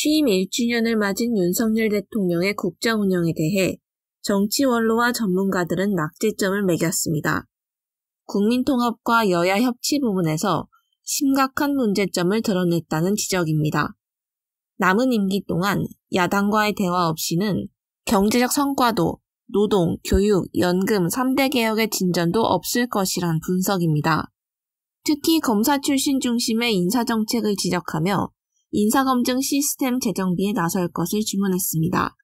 취임 1주년을 맞은 윤석열 대통령의 국정 운영에 대해 정치 원로와 전문가들은 낙제점을 매겼습니다. 국민통합과 여야 협치 부분에서 심각한 문제점을 드러냈다는 지적입니다. 남은 임기 동안 야당과의 대화 없이는 경제적 성과도 노동, 교육, 연금 3대 개혁의 진전도 없을 것이란 분석입니다. 특히 검사 출신 중심의 인사정책을 지적하며 인사검증 시스템 재정비에 나설 것을 주문했습니다.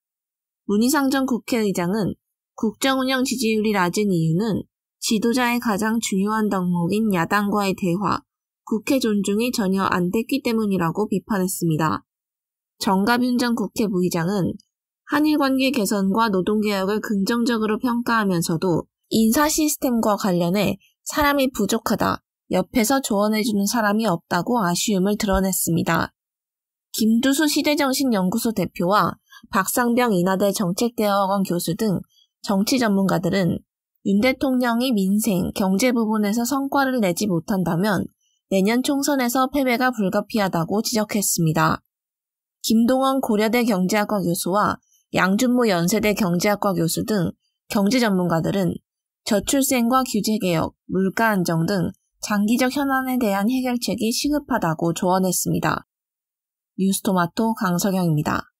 문희상 전 국회의장은 국정운영 지지율이 낮은 이유는 지도자의 가장 중요한 덕목인 야당과의 대화, 국회 존중이 전혀 안 됐기 때문이라고 비판했습니다. 정갑윤전 국회 부의장은 한일 관계 개선과 노동개혁을 긍정적으로 평가하면서도 인사 시스템과 관련해 사람이 부족하다, 옆에서 조언해주는 사람이 없다고 아쉬움을 드러냈습니다. 김두수 시대정신연구소 대표와 박상병 인하대 정책대학원 교수 등 정치 전문가들은 윤 대통령이 민생, 경제 부분에서 성과를 내지 못한다면 내년 총선에서 패배가 불가피하다고 지적했습니다. 김동원 고려대 경제학과 교수와 양준모 연세대 경제학과 교수 등 경제 전문가들은 저출생과 규제개혁, 물가 안정 등 장기적 현안에 대한 해결책이 시급하다고 조언했습니다. 뉴스토마토 강석영입니다.